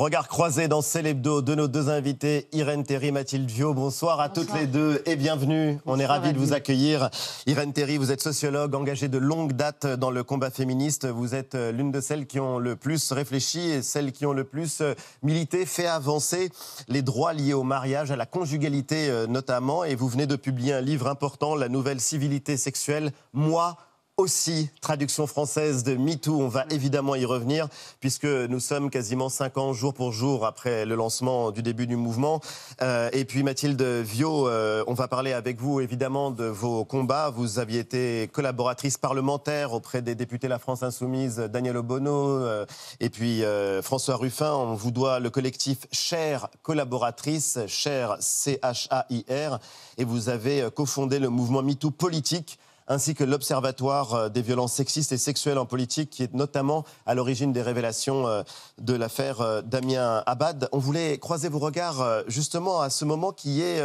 Regard croisé dans Célébdo de nos deux invités, Irène Terry, Mathilde Viau. Bonsoir à toutes les deux et bienvenue. On est ravis de vous accueillir. Irène Terry, vous êtes sociologue engagée de longue date dans le combat féministe. Vous êtes euh, l'une de celles qui ont le plus réfléchi et celles qui ont le plus euh, milité, fait avancer les droits liés au mariage, à la conjugalité euh, notamment. Et vous venez de publier un livre important, La nouvelle civilité sexuelle, Moi, aussi traduction française de MeToo. On va évidemment y revenir puisque nous sommes quasiment cinq ans jour pour jour après le lancement du début du mouvement. Euh, et puis Mathilde Viau, euh, on va parler avec vous évidemment de vos combats. Vous aviez été collaboratrice parlementaire auprès des députés La France Insoumise, Daniel Obono euh, et puis François Ruffin. On vous doit le collectif Chère collaboratrice, Cher c Et vous avez cofondé le mouvement MeToo politique ainsi que l'Observatoire euh, des violences sexistes et sexuelles en politique, qui est notamment à l'origine des révélations euh, de l'affaire euh, Damien Abad. On voulait croiser vos regards justement à ce moment qui est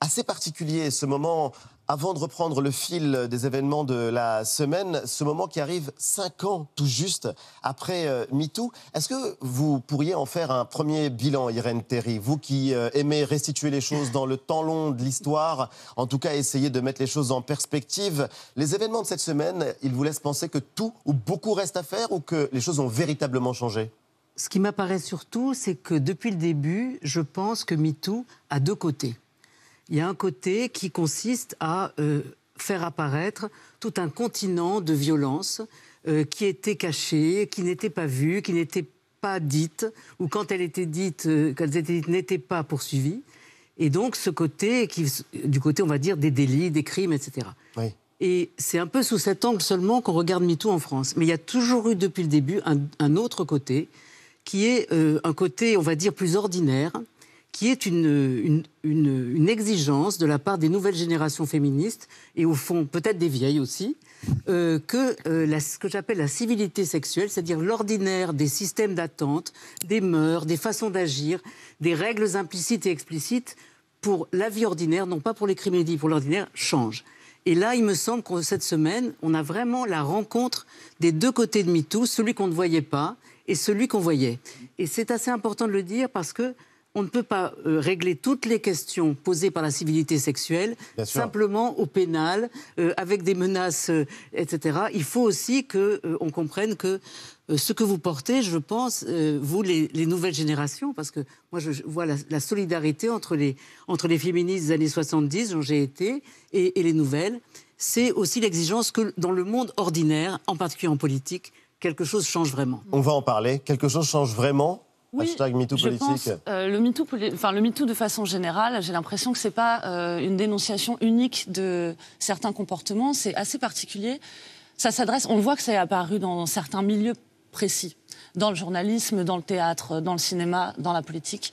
assez particulier, ce moment avant de reprendre le fil des événements de la semaine, ce moment qui arrive cinq ans tout juste après euh, MeToo, est-ce que vous pourriez en faire un premier bilan, Irène Terry Vous qui euh, aimez restituer les choses dans le temps long de l'histoire, en tout cas essayer de mettre les choses en perspective, les événements de cette semaine, ils vous laissent penser que tout ou beaucoup reste à faire ou que les choses ont véritablement changé Ce qui m'apparaît surtout, c'est que depuis le début, je pense que MeToo a deux côtés il y a un côté qui consiste à euh, faire apparaître tout un continent de violence euh, qui était caché, qui n'était pas vu, qui n'était pas dite, ou quand elle était dite, euh, quand elles étaient dites, n'étaient pas poursuivies. Et donc ce côté, qui, du côté, on va dire, des délits, des crimes, etc. Et c'est un peu sous cet angle seulement qu'on regarde MeToo en France. Mais il y a toujours eu depuis le début un, autre côté, qui est un côté, on va dire, plus ordinaire, qui est une, exigence de la part des nouvelles générations féministes, et au fond peut-être des vieilles aussi, euh, que euh, ce que j'appelle la civilité sexuelle, c'est-à-dire l'ordinaire des systèmes d'attente, des mœurs, des façons d'agir, des règles implicites et explicites pour la vie ordinaire, non pas pour les crimes pour l'ordinaire, change. Et là, il me semble que cette semaine, on a vraiment la rencontre des deux côtés de MeToo, celui qu'on ne voyait pas et celui qu'on voyait. Et c'est assez important de le dire parce que on ne peut pas euh, régler toutes les questions posées par la civilité sexuelle simplement au pénal, euh, avec des menaces, euh, etc. Il faut aussi qu'on comprenne que ce que vous portez, je pense, vous, les, nouvelles générations, parce que moi, je, vois la, solidarité entre les, entre les féministes des années 70, dont j'ai été, et les nouvelles, c'est aussi l'exigence que dans le monde ordinaire, en particulier en politique, quelque chose change vraiment. On va en parler. Quelque chose change vraiment oui, Hashtag Pense, euh, le, MeToo, enfin, le de façon générale, j'ai l'impression que ce n'est pas euh, une dénonciation unique de certains comportements. C'est assez particulier. Ça s'adresse, on voit que ça est apparu dans certains milieux précis, dans le journalisme, dans le théâtre, dans le cinéma, dans la politique.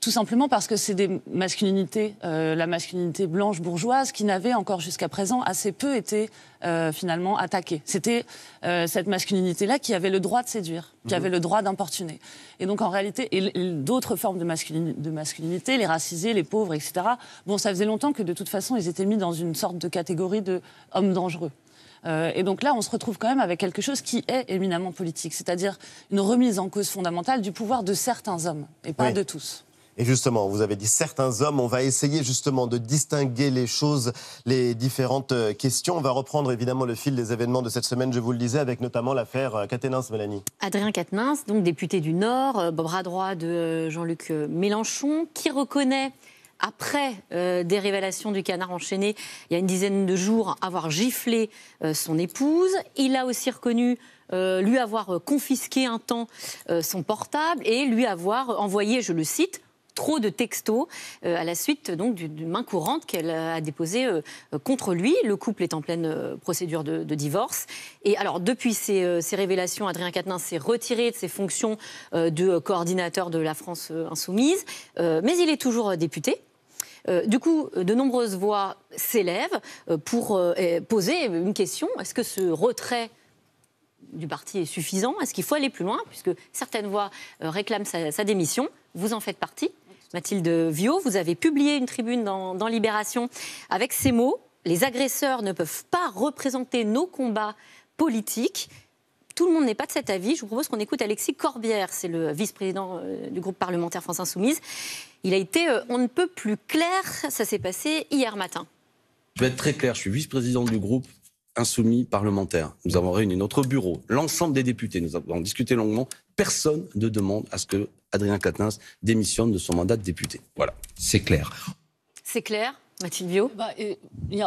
Tout simplement parce que c'est des masculinités, euh, la masculinité blanche bourgeoise, qui n'avait encore jusqu'à présent assez peu été euh, finalement attaquée. C'était euh, cette masculinité-là qui avait le droit de séduire, qui mhm. avait le droit d'importuner. Et donc en réalité, et, d'autres formes de, masculinité, les racisés, les pauvres, etc. Bon, ça faisait longtemps que de toute façon, ils étaient mis dans une sorte de catégorie de dangereux. et donc là, on se retrouve quand même avec quelque chose qui est éminemment politique, c'est-à-dire une remise en cause fondamentale du pouvoir de certains hommes et pas de tous. Et justement, vous avez dit certains hommes, on va essayer justement de distinguer les choses, les différentes euh, questions. On va reprendre évidemment le fil des événements de cette semaine, je vous le disais, avec notamment l'affaire euh, Catenins, Mélanie. Adrien Catenins, donc député du Nord, euh, bras droit de Jean-Luc Mélenchon, qui reconnaît après des révélations du canard enchaîné il y a une dizaine de jours avoir giflé son épouse. Il a aussi reconnu lui avoir confisqué un temps son portable et lui avoir envoyé, je le cite, trop de textos euh, à la suite donc d'une main courante qu'elle a déposée euh, euh, contre lui. Le couple est en pleine procédure de, divorce. Et alors depuis ces, révélations, Adrien Quatennin s'est retiré de ses fonctions de coordinateur de la France insoumise, mais il est toujours député. du coup, de nombreuses voix s'élèvent pour poser une question. Est-ce que ce retrait du parti est suffisant Est-ce qu'il faut aller plus loin Puisque certaines voix réclament sa, sa démission. Vous en faites partie. Mathilde Viau, vous avez publié une tribune dans, Libération avec ces mots Les agresseurs ne peuvent pas représenter nos combats politiques tout le monde n'est pas de cet avis. Je vous propose qu'on écoute Alexis Corbière, c'est le vice-président euh, du groupe parlementaire France Insoumise. Il a été euh, on ne peut plus clair, ça s'est passé hier matin. Je vais être très clair, je suis vice-président du groupe insoumis parlementaires. Nous avons réuni notre bureau, l'ensemble des députés, nous avons discuté longuement. Personne ne demande à ce que Adrien Quatennens démissionne de son mandat de député. Voilà. C'est clair. C'est clair. Mathilde Vio. Bah,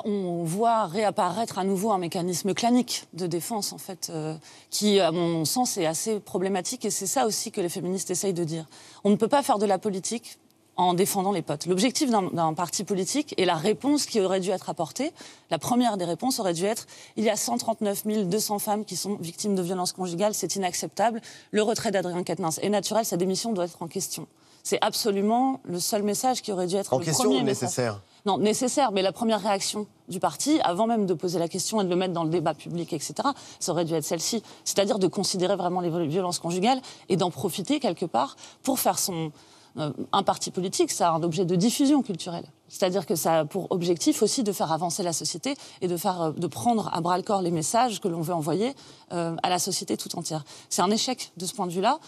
on voit réapparaître à nouveau un mécanisme clanique de défense, en fait, euh, qui, à mon sens, est assez problématique. Et c'est ça aussi que les féministes essayent de dire. On ne peut pas faire de la politique en défendant les potes. L'objectif d'un parti politique et la réponse qui aurait dû être apportée, la première des réponses aurait dû être il y a 139 200 femmes qui sont victimes de violences conjugales, c'est inacceptable. Le retrait d'Adrien Quatennens est naturel, sa démission doit être en question. C'est absolument le seul message qui aurait dû être en le question premier ou nécessaire. Non, nécessaire, mais la première réaction du parti, avant même de poser la question et de le mettre dans le débat public, etc., ça aurait dû être celle-ci. C'est-à-dire de considérer vraiment les violences conjugales et d'en profiter quelque part pour faire son, euh, un parti politique, ça a un objet de diffusion culturelle. C'est-à-dire que ça a pour objectif aussi de faire avancer la société et de, faire, euh, de prendre à bras le corps les messages que l'on veut envoyer euh, à la société tout entière. C'est un échec de ce point de vue-là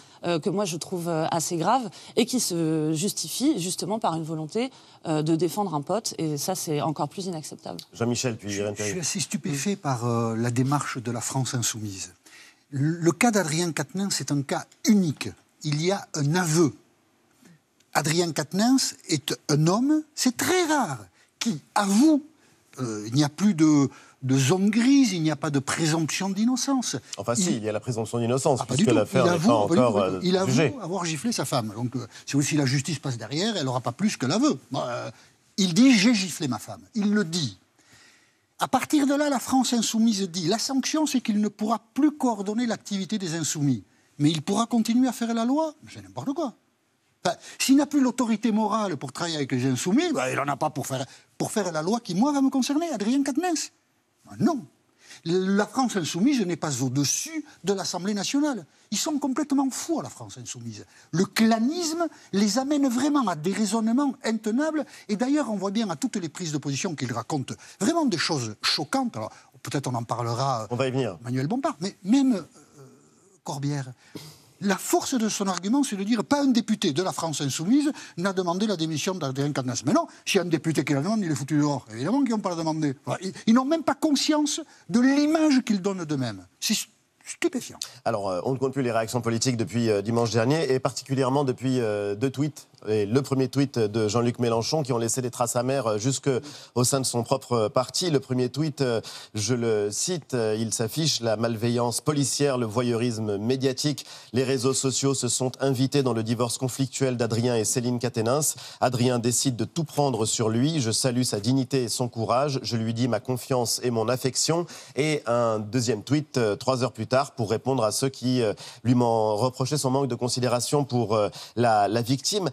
que moi je trouve assez grave et qui se justifie justement par une volonté de défendre un pote. Et ça, c'est encore plus inacceptable. Jean-Michel, tu je, je suis assez stupéfait par la démarche de la France insoumise. Le, cas d'Adrien Quatennens, c'est un cas unique. Il y a un aveu Adrien Quatennens est un homme, c'est très rare, qui avoue. Euh, il n'y a plus de, zone grise, il n'y a pas de présomption d'innocence. Enfin, si, il y a la présomption d'innocence, ah, puisque l'affaire n'est pas, encore euh, Il avoue avoir giflé sa femme. Donc, euh, si, aussi la justice passe derrière, elle n'aura pas plus que l'aveu. il dit J'ai giflé ma femme. Il le dit. À partir de là, la France insoumise dit La sanction, c'est qu'il ne pourra plus coordonner l'activité des insoumis. Mais il pourra continuer à faire la loi. C'est n'importe quoi. S'il n'a plus l'autorité morale pour travailler avec les insoumis, bah, il n'en a pas pour faire, la loi qui, moi, va me concerner, Adrien Quatennens. Bah, non. La France insoumise n'est pas au-dessus de l'Assemblée nationale. Ils sont complètement fous la France insoumise. Le clanisme les amène vraiment à des raisonnements intenables. Et d'ailleurs, on voit bien à toutes les prises de position qu'ils racontent vraiment des choses choquantes. Alors, peut-être on en parlera. On va venir. Manuel Bompard. Mais même euh, Corbière la force de son argument, c'est de dire pas un député de la France insoumise n'a demandé la démission d'Adrien Cadenas. Mais non, a un député qui la demande, il est foutu dehors. Évidemment qu'ils n'ont pas demandé. ils, n'ont même pas conscience de l'image qu'ils donnent d'eux-mêmes. C'est stupéfiant. Alors, euh, on ne compte plus les réactions politiques depuis euh, dimanche dernier, et particulièrement depuis euh, deux tweets et le premier tweet de Jean-Luc Mélenchon qui ont laissé des traces amères euh, jusqu'au sein de son propre euh, parti. Le premier tweet, euh, je le cite, il s'affiche la malveillance policière, le voyeurisme médiatique. Les réseaux sociaux se sont invités dans le divorce conflictuel d'Adrien et Céline Caténins. Adrien décide de tout prendre sur lui. Je salue sa dignité et son courage. Je lui dis ma confiance et mon affection. Et un deuxième tweet trois heures plus tard pour répondre à ceux qui lui reproché son manque de considération pour la, la victime.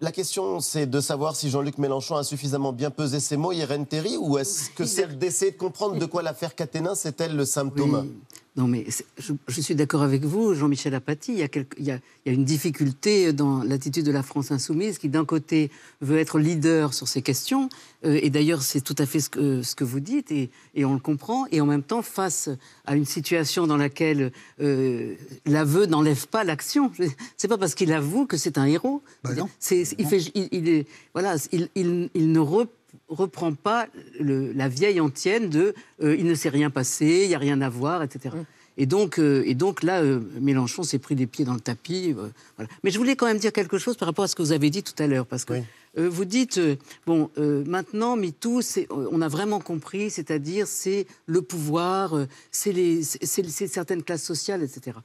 La question, c'est de savoir si Jean-Luc Mélenchon a suffisamment bien pesé ses mots, Irène Terry, ou est-ce euh, que c'est d'essayer de comprendre de quoi l'affaire Caténin, c'est-elle le symptôme non, mais je, suis d'accord avec vous, Jean-Michel Apathy. Il y, a il, y a, une difficulté dans l'attitude de la France insoumise qui, d'un côté, veut être leader sur ces questions, euh, et d'ailleurs, c'est tout à fait ce que, ce que vous dites, et, on le comprend, et en même temps, face à une situation dans laquelle euh, l'aveu n'enlève pas l'action. C'est pas parce qu'il avoue que c'est un héros. Bah il, bah fait, il, est, voilà, il, ne reprend pas la vieille antienne de euh, il ne s'est rien passé, il n'y a rien à voir, etc. Mm. Et donc, euh, et donc là, euh, Mélenchon s'est pris les pieds dans le tapis. Mais je voulais quand même dire quelque chose par rapport à ce que vous avez dit tout à l'heure, parce que vous dites bon, maintenant, MeToo, on a vraiment compris, c'est-à-dire c'est le pouvoir, c'est certaines classes sociales, etc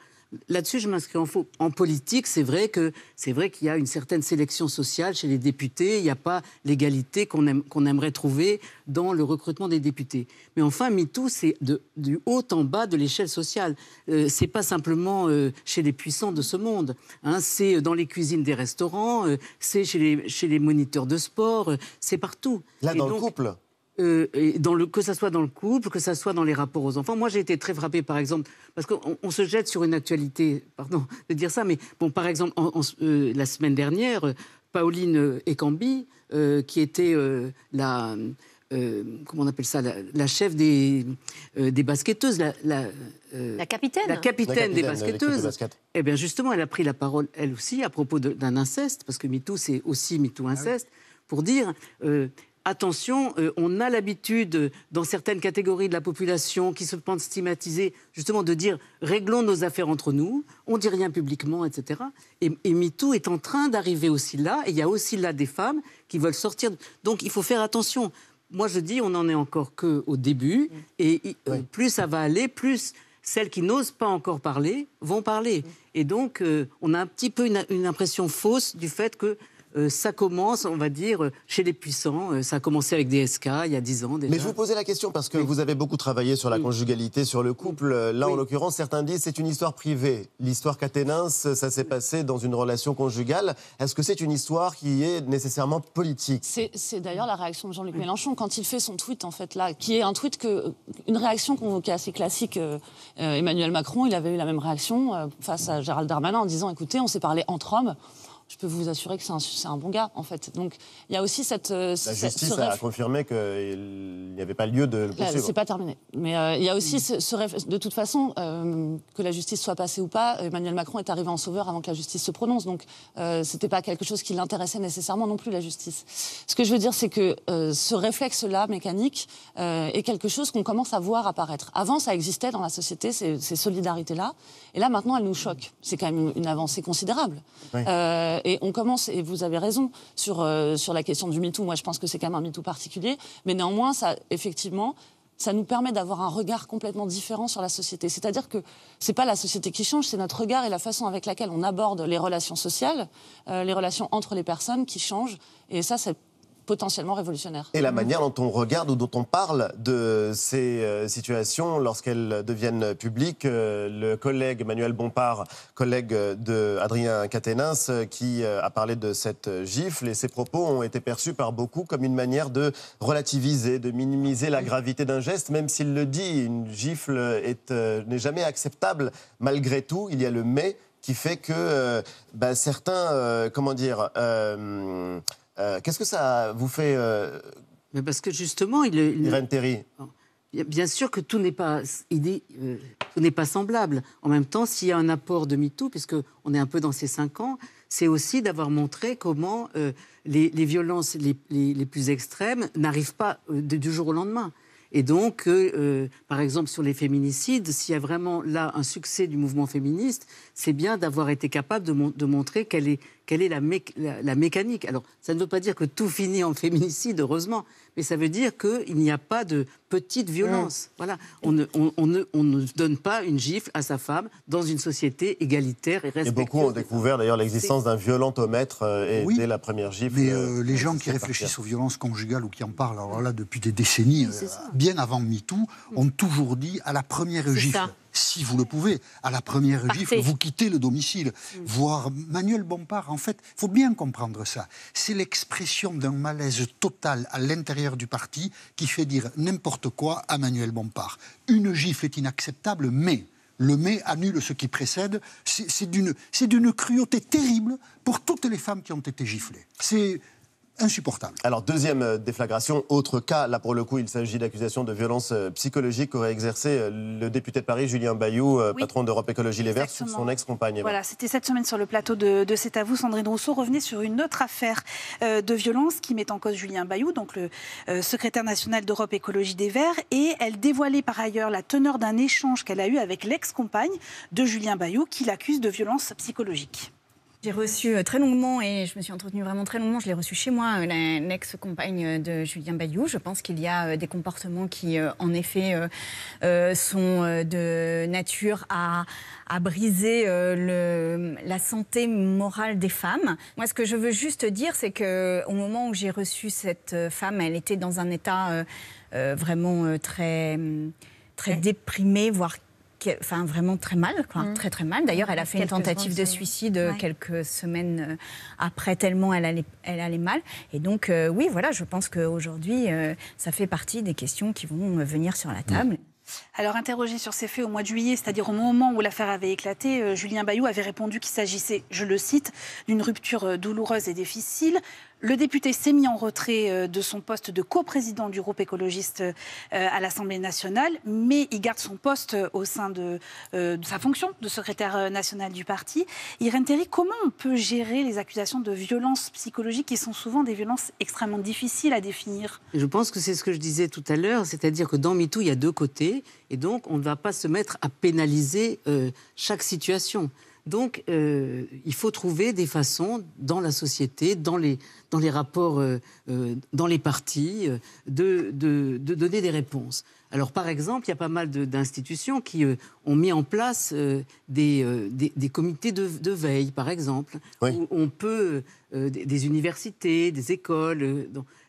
là-dessus, je m'inscris en faux. En politique, c'est vrai que c'est qu'il y a une certaine sélection sociale chez les députés. Il n'y a pas l'égalité qu'on aimerait trouver dans le recrutement des députés. Mais enfin, MeToo, c'est du haut en bas de l'échelle sociale. ce euh, c'est pas simplement euh, chez les puissants de ce monde. Hein. c'est dans les cuisines des restaurants, euh, c'est chez les, moniteurs de sport, c'est partout. Là, dans le couple euh, dans le, que ça soit dans le couple, que ça soit dans les rapports aux enfants. Moi, j'ai été très frappée, par exemple, parce qu'on se jette sur une actualité, pardon de dire ça, mais bon, par exemple, euh, la semaine dernière, Pauline euh, Ekambi, qui était la comment on appelle ça, la, chef des, des basketteuses, la, capitaine. la, capitaine. des basketteuses. et eh bien, justement, elle a pris la parole, elle aussi, à propos d'un inceste, parce que MeToo, c'est aussi MeToo ah inceste, pour dire attention, euh, on a l'habitude, dans certaines catégories de la population qui se pensent stigmatisées, justement de dire réglons nos affaires entre nous, on dit rien publiquement, etc. Et, MeToo est en train d'arriver aussi là, et il y a aussi là des femmes qui veulent sortir. Donc il faut faire attention. Moi, je dis, on n'en est encore qu'au début, et euh, plus ça va aller, plus celles qui n'osent pas encore parler vont parler. Et donc, euh, on a un petit peu une impression fausse du fait que euh, ça commence, on va dire, euh, chez les puissants. Euh, ça a commencé avec SK il y a 10 ans Mais je vous posais la question parce que vous avez beaucoup travaillé sur la mm. conjugalité, sur le couple. Mm. Là, en l'occurrence, certains disent c'est une histoire privée. L'histoire Caténins, ça s'est passé dans une relation conjugale. Est-ce que c'est une histoire qui est nécessairement politique C'est d'ailleurs la réaction de Jean-Luc Mélenchon quand il fait son tweet, en fait, là, qui est un tweet que. une réaction convoquée assez classique. Emmanuel Macron, il avait eu la même réaction face à Gérald Darmanin en disant écoutez, on s'est parlé entre hommes je peux vous assurer que c'est un, bon gars, en fait. Donc, il y a aussi cette. Euh, la justice a confirmé qu'il n'y avait pas lieu de le C'est pas terminé. Mais euh, il y a aussi ce, De toute façon, euh, que la justice soit passée ou pas, Emmanuel Macron est arrivé en sauveur avant que la justice se prononce. Donc, ce c'était pas quelque chose qui l'intéressait nécessairement non plus, la justice. Ce que je veux dire, c'est que ce réflexe-là, mécanique, est quelque chose qu'on commence à voir apparaître. Avant, ça existait dans la société, ces, solidarités-là. Et là, maintenant, elles nous choquent. C'est quand même une, avancée considérable. Oui et on commence, et vous avez raison, sur, euh, sur la question du MeToo. Moi, je pense que c'est quand même un MeToo particulier. Mais néanmoins, ça, effectivement, ça nous permet d'avoir un regard complètement différent sur la société. C'est-à-dire que ce n'est pas la société qui change, c'est notre regard et la façon avec laquelle on aborde les relations sociales, euh, les relations entre les personnes qui changent. Et ça, c'est potentiellement révolutionnaire. Et la manière dont on regarde ou dont on parle de ces euh, situations lorsqu'elles deviennent publiques. Euh, le collègue Manuel Bompard, collègue de Adrien euh, qui a parlé de cette gifle et ses propos ont été perçus par beaucoup comme une manière de relativiser, de minimiser la gravité d'un geste, même s'il le dit, une gifle n'est jamais acceptable. Malgré tout, il y a le mais qui fait que ben, certains, comment dire, euh, qu'est-ce que ça vous fait euh, Mais parce que justement, il, il... Bien sûr que tout n'est pas, euh, n'est pas semblable. En même temps, s'il y a un apport de MeToo, puisque on est un peu dans ces cinq ans, c'est aussi d'avoir montré comment les, violences les, plus extrêmes n'arrivent pas du jour au lendemain. Et donc, par exemple, sur les féminicides, s'il y a vraiment là un succès du mouvement féministe, c'est bien d'avoir été capable de montrer quelle est, quelle est la, mécanique. Alors, ça ne veut pas dire que tout finit en féminicide, heureusement, mais ça veut dire qu'il n'y a pas de petite violence. Voilà, on ne, donne pas une gifle à sa femme dans une société égalitaire et respectueuse. Et beaucoup ont découvert d'ailleurs l'existence d'un violentomètre euh, et dès la première gifle. Mais euh, euh, les gens qui réfléchissent aux violences conjugales ou qui en parlent, alors là, depuis des décennies, bien avant MeToo, mm. ont toujours dit à la première gifle si vous le pouvez, à la première gifle, vous quittez le domicile. Mm. Voir Manuel Bompard, en fait, faut bien comprendre ça. C'est l'expression d'un malaise total à l'intérieur du parti qui fait dire n'importe quoi à Manuel Bompard. Une gifle est inacceptable, mais le mais annule ce qui précède. C'est d'une cruauté terrible pour toutes les femmes qui ont été giflées. C'est insupportable. Alors, deuxième euh, déflagration, autre cas, là pour le coup, il s'agit d'accusations de violence euh, psychologique qu'aurait exercé euh, le député de Paris, Julien Bayou, patron d'Europe Écologie Les Verts, sur son ex-compagne. Voilà, c'était cette semaine sur le plateau de, C'est à vous, Sandrine Rousseau revenait sur une autre affaire de violence qui met en cause Julien Bayou, donc le secrétaire national d'Europe Écologie des Verts, et elle dévoilait par ailleurs la teneur d'un échange qu'elle a eu avec l'ex-compagne de Julien Bayou, qui l'accuse de violence psychologique. J'ai reçu euh, très longuement et je me suis entretenue vraiment très longuement. Je l'ai reçu chez moi, euh, l'ex-compagne euh, de Julien Bayou. Je pense qu'il y a des comportements qui, en effet, sont de nature à, à briser le, la santé morale des femmes. Moi, ce que je veux juste dire, c'est que au moment où j'ai reçu cette femme, elle était dans un état vraiment très très déprimé, voire enfin vraiment très mal, mmh. très très mal. D'ailleurs, mmh. elle a fait une tentative de suicide euh, quelques semaines euh, après, tellement elle allait, elle allait mal. Et donc, euh, oui, voilà, je pense qu'aujourd'hui, ça fait partie des questions qui vont venir sur la mmh. table. Alors interrogé sur ces faits au mois de juillet, c'est-à-dire au moment où l'affaire avait éclaté, Julien Bayou avait répondu qu'il s'agissait, je le cite, d'une rupture douloureuse et difficile. Le député s'est mis en retrait euh, de son poste de coprésident du groupe écologiste euh, à l'Assemblée nationale, mais il garde son poste euh, au sein de, sa fonction de secrétaire national du parti. Irène Théry, comment on peut gérer les accusations de violences psychologiques qui sont souvent des violences extrêmement difficiles à définir Je pense que c'est ce que je disais tout à l'heure, c'est-à-dire que dans MeToo, il y a deux côtés, et donc on ne va pas se mettre à pénaliser chaque situation. Donc, il faut trouver des façons dans la société, dans les, dans les rapports euh, euh, dans les partis, euh, de, donner des réponses. Alors, par exemple, il y a pas mal d'institutions qui ont mis en place des, des, comités de, veille, par exemple, où on peut, des, universités, des écoles,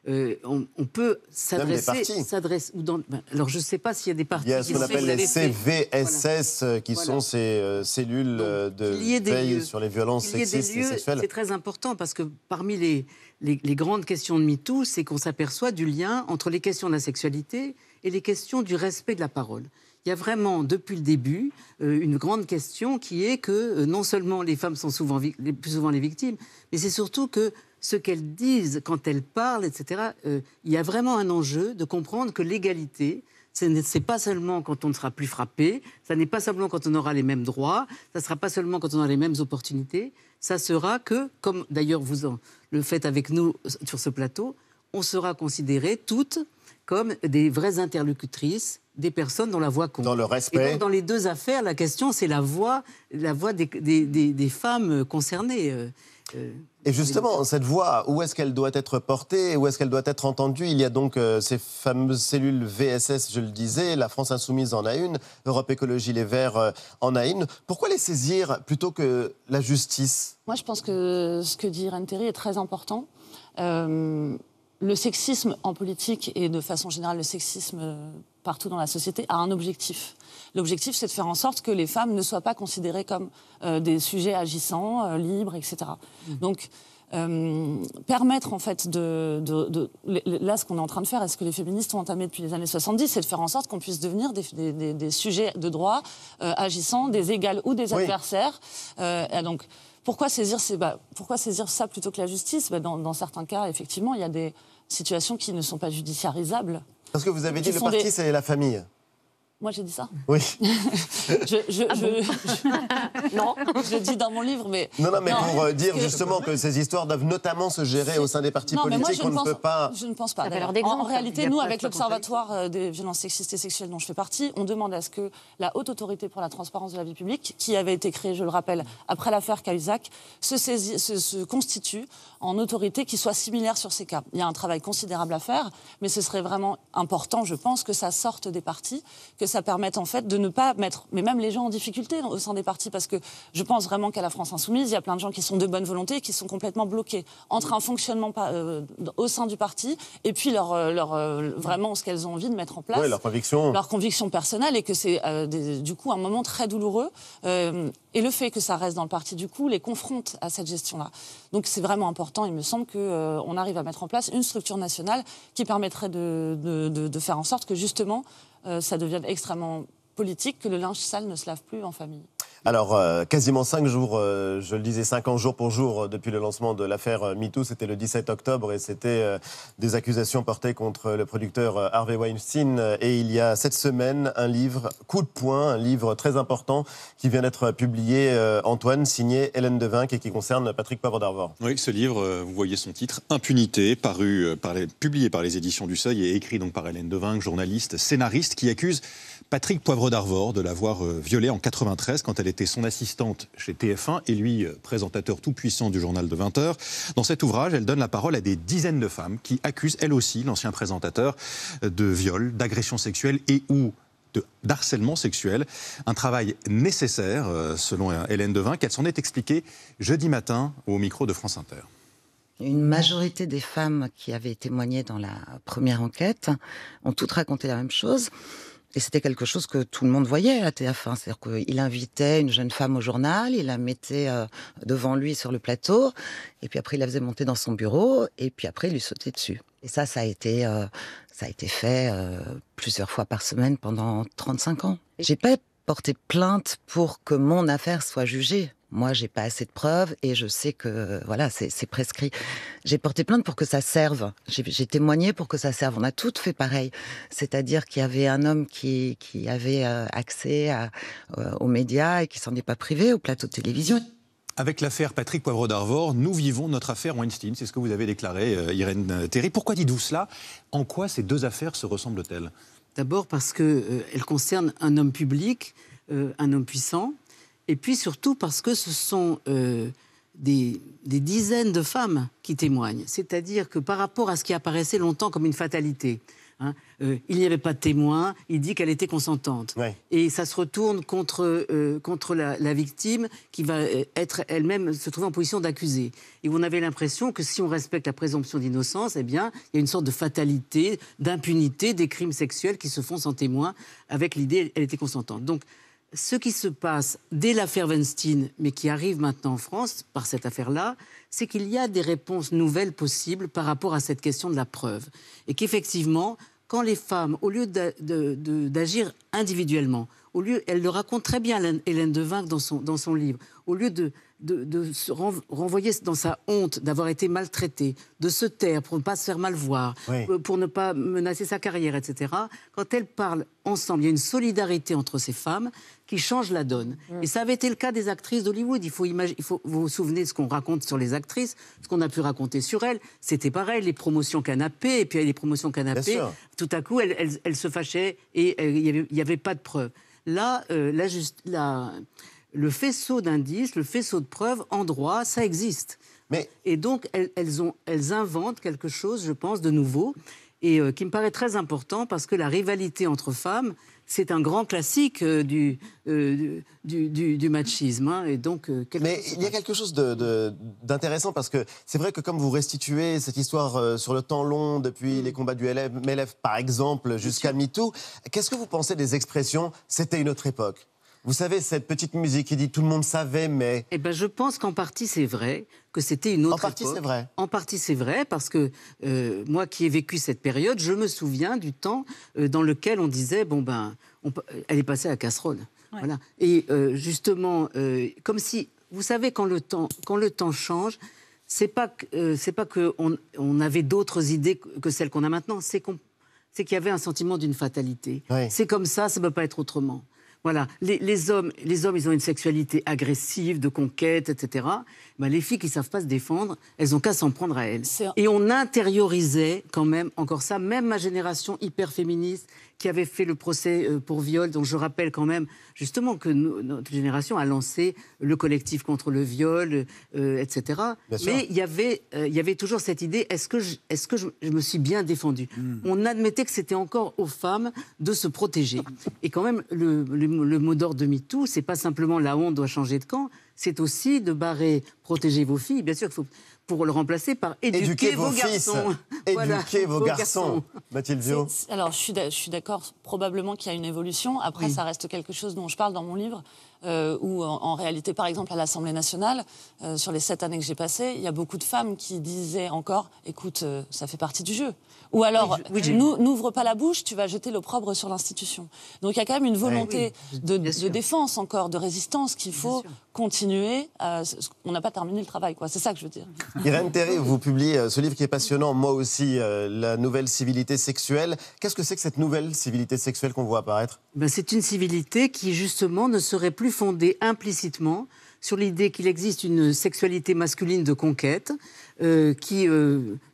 on, peut s'adresser. S'adresse ou dans. Ben, alors je ne sais pas s'il y a des parties... Il y a ce qu'on appelle les CVSS qui sont ces cellules de veille sur les violences sexistes et sexuelles. C'est très important parce que parmi les, les, grandes questions de MeToo, c'est qu'on s'aperçoit du lien entre les questions de la sexualité et les questions du respect de la parole il y a vraiment, depuis le début, euh, une grande question qui est que euh, non seulement les femmes sont souvent les plus souvent les victimes, mais c'est surtout que ce qu'elles disent quand elles parlent, etc., euh, il y a vraiment un enjeu de comprendre que l'égalité, ce n'est pas seulement quand on ne sera plus frappé, ce n'est pas seulement quand on aura les mêmes droits, ce ne sera pas seulement quand on aura les mêmes opportunités, ça sera que, comme d'ailleurs vous le faites avec nous sur ce plateau, on sera considérées toutes comme des vraies interlocutrices des personnes dont la voix compte. Dans le respect. Et dans les deux affaires, la question, c'est la voix, la voix des femmes concernées. Euh. Et justement, cette voix, où est-ce qu'elle doit être portée Où est-ce qu'elle doit être entendue Il y a donc euh, ces fameuses cellules VSS, je le disais, la France Insoumise en a une, Europe Écologie Les Verts euh, en a une. Pourquoi les saisir plutôt que la justice Moi, je pense que ce que dit Renteri est très important. Euh, le sexisme en politique et de façon générale le sexisme euh, partout dans la société a un objectif. L'objectif, c'est de faire en sorte que les femmes ne soient pas considérées comme euh, des sujets agissants, euh, libres, etc. Mm. Donc, permettre en fait de, là ce qu'on est en train de faire et ce que les féministes ont entamé depuis les années 70 c'est de faire en sorte qu'on puisse devenir des, sujets de droit agissants, des égales ou des adversaires donc pourquoi saisir, bah, pourquoi saisir ça plutôt que la justice bah, dans, certains cas, effectivement, il y a des situations qui ne sont pas judiciarisables. Parce que vous avez dit le parti, c'est la famille. Moi, j'ai dit ça Oui. je, ah je, non, je dis dans mon livre, mais. Non, non, mais pour euh, dire justement que ces histoires doivent notamment se gérer au sein des partis politiques, on ne, peut pas. Je ne pense pas. En réalité, nous, avec l'Observatoire euh, des violences sexistes et sexuelles dont je fais partie, on demande à ce que la Haute Autorité pour la Transparence de la Vie publique, qui avait été créée, je le rappelle, après l'affaire Cahuzac, se, se, se constitue en autorité qui soit similaire sur ces cas. Il y a un travail considérable à faire, mais ce serait vraiment important, je pense, que ça sorte des partis, que ça permet en fait de ne pas mettre, mais même les gens en difficulté au sein des partis, parce que je pense vraiment qu'à la France insoumise, il y a plein de gens qui sont de bonne volonté qui sont complètement bloqués entre un fonctionnement euh, au sein du parti et puis leur, euh, leur euh, vraiment ce qu'elles ont envie de mettre en place, leur conviction, leur conviction personnelle, et que c'est du coup un moment très douloureux. et le fait que ça reste dans le parti, du coup, les confronte à cette gestion-là. Donc c'est vraiment important. Il me semble qu'on on arrive à mettre en place une structure nationale qui permettrait de, de faire en sorte que justement euh, ça devient extrêmement politique que le linge sale ne se lave plus en famille. Alors, euh, quasiment cinq jours, euh, je le disais, cinq ans jour pour jour euh, depuis le lancement de l'affaire MeToo. C'était le 17 octobre et c'était des accusations portées contre le producteur Harvey Weinstein. Et il y a cette semaine, un livre, Coup de poing, un livre très important qui vient d'être publié, Antoine, signé Hélène Devinck et qui concerne Patrick Pavre d'Arvor. Oui, ce livre, vous voyez son titre, Impunité, publié par les éditions du Seuil et écrit donc par Hélène Devinck, journaliste, scénariste, qui accuse Patrick Poivre d'Arvor de l'avoir euh, violée en 93 quand elle était son assistante chez TF1 et lui euh, présentateur tout puissant du journal de 20 heures. Dans cet ouvrage, elle donne la parole à des dizaines de femmes qui accusent elle aussi l'ancien présentateur euh, de viol, d'agression sexuelle et ou de sexuel. Un travail nécessaire, selon Hélène Devin, qu'elle s'en est expliquée jeudi matin au micro de France Inter. Une majorité des femmes qui avaient témoigné dans la première enquête ont toutes raconté la même chose. Et c'était quelque chose que tout le monde voyait à TF1. C'est-à-dire qu'il invitait une jeune femme au journal, il la mettait euh, devant lui sur le plateau, et puis après il la faisait monter dans son bureau, et puis après il lui sautait dessus. Et ça, ça a été, euh, ça a été fait euh, plusieurs fois par semaine pendant 35 ans. J'ai pas porté plainte pour que mon affaire soit jugée. Moi, j'ai pas assez de preuves et je sais que voilà, c'est prescrit. J'ai porté plainte pour que ça serve. J'ai témoigné pour que ça serve. On a toutes fait pareil, c'est-à-dire qu'il y avait un homme qui, avait euh, accès euh, aux médias et qui s'en est pas privé, au plateau de télévision. Avec l'affaire Patrick Poivre d'Arvor, nous vivons notre affaire Weinstein. C'est ce que vous avez déclaré, euh, Irène Terry. Pourquoi dites-vous cela En quoi ces deux affaires se ressemblent-elles D'abord parce qu'elles concernent un homme public, un homme puissant, et puis surtout parce que ce sont euh, des, dizaines de femmes qui témoignent. C'est-à-dire que par rapport à ce qui apparaissait longtemps comme une fatalité, hein, euh, il n'y avait pas de témoin, il dit qu'elle était consentante. Et ça se retourne contre, euh, contre la, victime qui va être elle-même se trouver en position d'accusée. Et on avait l'impression que si on respecte la présomption d'innocence, eh bien, il y a une sorte de fatalité, d'impunité des crimes sexuels qui se font sans témoin avec l'idée qu'elle était consentante. Donc, ce qui se passe dès l'affaire Weinstein, mais qui arrive maintenant en France par cette affaire-là, c'est qu'il y a des réponses nouvelles possibles par rapport à cette question de la preuve. Et qu'effectivement, quand les femmes, au lieu d'agir individuellement, au lieu, elle le raconte très bien, Hélène de dans son, dans son livre, au lieu de, de, se renvoyer dans sa honte d'avoir été maltraitée, de se taire pour ne pas se faire mal voir, euh, pour ne pas menacer sa carrière, etc., quand elles parlent ensemble, il y a une solidarité entre ces femmes qui change la donne. Mm. Et ça avait été le cas des actrices d'Hollywood. Il faut, il faut vous vous souvenez de ce qu'on raconte sur les actrices, ce qu'on a pu raconter sur elles. C'était pareil, les promotions canapées et puis les promotions canapées tout à coup, elles, se fâchaient et euh, il n'y avait pas de preuves. Là, euh, le faisceau d'indices, le faisceau de preuves, en droit, ça existe. Mais... Et donc, elles, elles inventent quelque chose, je pense, de nouveau et euh, qui me paraît très important parce que la rivalité entre femmes, c'est un grand classique euh, euh, du, machisme. Hein. donc, Mais il y a quelque chose d'intéressant parce que c'est vrai que comme vous restituez cette histoire sur le temps long depuis mm. les combats du Mélève par exemple jusqu'à MeToo, qu'est-ce que vous pensez des expressions c'était une autre époque vous savez, cette petite musique qui dit tout le monde savait, mais. Eh ben, je pense qu'en partie c'est vrai, que c'était une autre. En partie c'est vrai. En partie c'est vrai, parce que euh, moi qui ai vécu cette période, je me souviens du temps euh, dans lequel on disait, bon ben, elle est passée à casserole. Voilà. Et euh, justement, comme si. Vous savez, quand le temps, quand le temps change, c'est pas c'est pas que on, avait d'autres idées que celles qu'on a maintenant, c'est c'est qu'il y avait un sentiment d'une fatalité. C'est comme ça, ça ne peut pas être autrement. Voilà, les, hommes, les hommes, ils ont une sexualité agressive, de conquête, etc. Bah, les filles qui savent pas se défendre, elles ont qu'à s'en prendre à elles. Et on intériorisait quand même encore ça, même ma génération hyper féministe qui avait fait le procès euh, pour viol, dont je rappelle quand même justement que notre génération a lancé le collectif contre le viol, euh, etc. Mais il y, avait, euh, il y avait toujours cette idée, est-ce que, je, est-ce que je, me suis bien défendue hmm. On admettait que c'était encore aux femmes de se protéger. Et quand même, le, mot d'ordre de MeToo, c'est pas simplement la honte doit changer de camp, c'est aussi de barrer, protéger vos filles. Bien sûr, il faut pour le remplacer par éduquer, vos, garçons. Éduquer vos, garçons. Mathilde Vio. Alors, je suis d'accord, probablement qu'il y a une évolution. Après, ça reste quelque chose dont je parle dans mon livre. Ou euh, où en, réalité, par exemple, à l'Assemblée nationale, euh, sur les sept années que j'ai passées, il y a beaucoup de femmes qui disaient encore écoute, euh, ça fait partie du jeu. Ou alors, oui, n'ouvre pas la bouche, tu vas jeter l'opprobre sur l'institution. Donc il y a quand même une eh volonté de, de, défense encore, de résistance qu'il faut continuer. Euh, on n'a pas terminé le travail, quoi. C'est ça que je veux dire. Irène Terry, vous publiez euh, ce livre qui est passionnant, moi aussi, euh, La nouvelle civilité sexuelle. Qu'est-ce que c'est que cette nouvelle civilité sexuelle qu'on voit apparaître ben, C'est une civilité qui, justement, ne serait plus fondée implicitement sur l'idée qu'il existe une sexualité masculine de conquête, qui,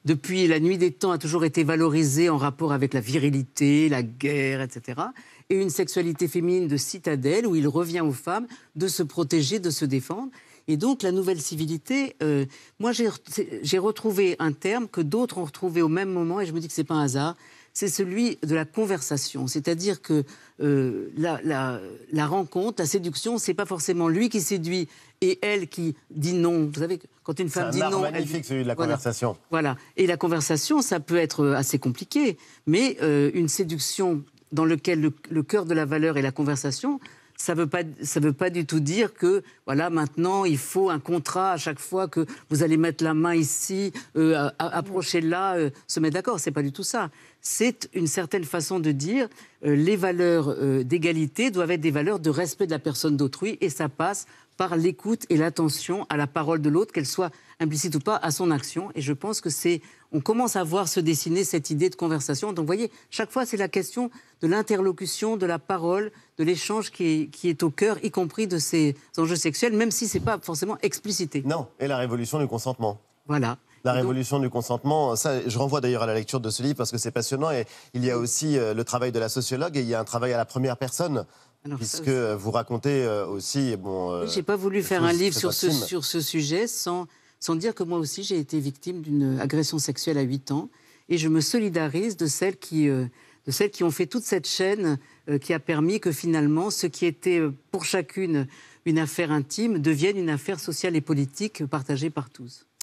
depuis la nuit des temps, a toujours été valorisée en rapport avec la virilité, la guerre, etc et une sexualité féminine de citadelle où il revient aux femmes de se protéger, de se défendre. Et donc la nouvelle civilité, euh, moi j'ai retrouvé un terme que d'autres ont retrouvé au même moment et je me dis que ce n'est pas un hasard, c'est celui de la conversation. C'est-à-dire que euh, la, rencontre, la séduction, c'est pas forcément lui qui séduit et elle qui dit non. Vous savez, quand une femme dit non. C'est magnifique celui de la conversation. Voilà. Et la conversation, ça peut être euh, assez compliqué, mais une séduction dans lequel le, cœur de la valeur est la conversation, ça ne veut, pas, ça veut pas du tout dire que, voilà, maintenant, il faut un contrat à chaque fois que vous allez mettre la main ici, euh, approcher là, euh, se mettre d'accord. C'est pas du tout ça. C'est une certaine façon de dire que euh, les valeurs d'égalité doivent être des valeurs de respect de la personne d'autrui et ça passe par l'écoute et l'attention à la parole de l'autre, qu'elle soit implicite ou pas, à son action. Et je pense que c'est, on commence à voir se dessiner cette idée de conversation. Donc, vous voyez, chaque fois, c'est la question de l'interlocution, de la parole, de l'échange qui est, au cœur, y compris de ces enjeux sexuels, même si ce n'est pas forcément explicité. Non, et la révolution du consentement. Voilà. La révolution du consentement, ça, je renvoie d'ailleurs à la lecture de ce livre parce que c'est passionnant et il y a aussi euh, le travail de la sociologue et il y a un travail à la première personne puisque vous racontez euh, aussi... Bon, euh, J'ai pas voulu faire un livre sur ce, sujet sans dire que moi aussi j'ai été victime d'une agression sexuelle à 8 ans et je me solidarise de celles qui, euh, de celles qui ont fait toute cette chaîne qui a permis que finalement ce qui était pour chacune une affaire intime devienne une affaire sociale et politique partagée par tous.